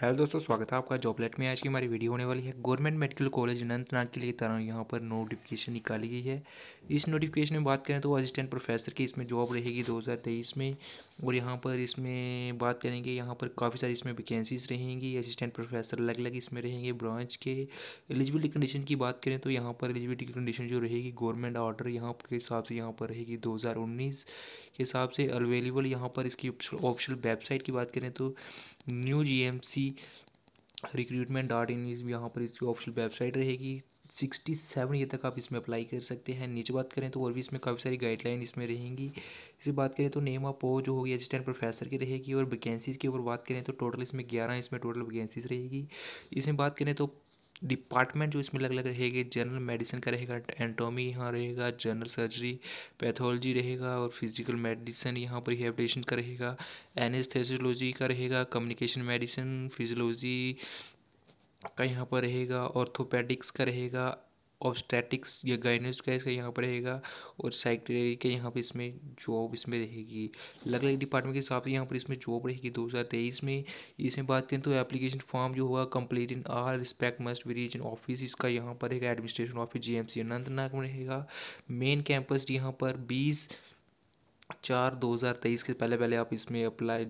hello दोस्तों स्वागत है आपका जॉबलेट में आज की हमारी वीडियो होने वाली है गवर्नमेंट मेडिकल कॉलेज अनंतनाग के लिए तरह यहाँ पर नोटिफिकेशन निकाली गई है इस नोटिफिकेशन में बात करें तो असिस्टेंट प्रोफेसर की इसमें जॉब रहेगी 2023 में और यहाँ पर इसमें बात करेंगे यहाँ पर काफ़ी सारी इसमें वैकेंसीज रहेंगी असिस्टेंट प्रोफेसर अलग अलग इसमें रहेंगे ब्रांच के एलिजिबिलिटी कंडीशन की बात करें तो यहाँ पर एलिजिबिलिटी कंडीशन जो रहेगी गवर्नमेंट ऑर्डर यहाँ के हिसाब से यहाँ पर रहेगी दो के हिसाब से अवेलेबल यहाँ पर इसकी ऑप्शनल वेबसाइट की बात करें तो न्यू जी की रिक्रूटमेंट डॉट इन यहाँ पर इसकी ऑफिशियल वेबसाइट रहेगी सिक्सटी सेवन ये तक आप इसमें अप्लाई कर सकते हैं नीचे बात करें तो और भी इसमें काफ़ी सारी गाइडलाइन इसमें रहेंगी इसे बात करें तो नेम ऑफ पो जो होगी असिस्टेंट प्रोफेसर की रहेगी और वैकेंसीज़ के ऊपर बात करें तो टोटल इसमें ग्यारह इसमें टोटल वैकेंसीज़ रहेगी इसमें बात करें तो डिपार्टमेंट जो इसमें अलग अलग रहेगी जनरल मेडिसिन का रहेगा एंटोमी यहाँ रहेगा जनरल सर्जरी पैथोलॉजी रहेगा और फिजिकल मेडिसिन यहाँ पर रिहेबिटेशन का रहेगा एनेस्थेसियोलॉजी का रहेगा कम्युनिकेशन मेडिसिन फिजियोलॉजी का यहाँ पर रहेगा ऑर्थोपेडिक्स का रहेगा ऑबस्टैटिक्स या गाइडेंस का इसका यहाँ पर रहेगा और सेक्रेटरी के यहाँ पर इसमें जॉब इसमें रहेगी अलग अलग डिपार्टमेंट के हिसाब से यहाँ पर इसमें जॉब रहेगी दो हज़ार तेईस में इसमें बात करें तो एप्लीकेशन फॉर्म जो होगा complete in all respect must be in office इसका यहाँ पर रहेगा administration office G M C Anantnag में रहेगा मेन कैंपस यहाँ पर बीस चार दो हज़ार तेईस के पहले पहले आप इसमें अप्लाई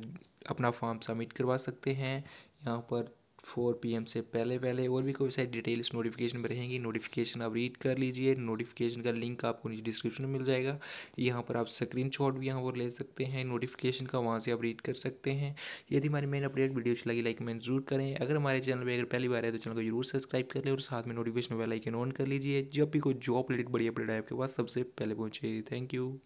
अपना फॉर्म सबमिट करवा सकते हैं यहाँ पर फोर एम से पहले पहले और भी कोई सारी डिटेल्स नोटिफिकेशन में रहेंगी नोटिफिकेशन आप रीड कर लीजिए नोटिफिकेशन का लिंक आपको नीचे डिस्क्रिप्शन में मिल जाएगा यहाँ पर आप स्क्रीन शॉट भी यहाँ पर ले सकते हैं नोटिफिकेशन का वहाँ से आप रीड कर सकते हैं यदि हमारी मेन अपडेट वीडियो अच्छी लगी लाइक कमेंट जरूर करें अगर हमारे चैनल पर अगर पहली बार है तो चैनल को जरूर सब्सक्राइब कर लें और साथ में नोटिफिकेशन बेल आइकन ऑन कर लीजिए जब भी कोई जॉब रिलेटेड बड़ी अपडेट आपके पास सबसे पहले पहुँचेगी थैंक यू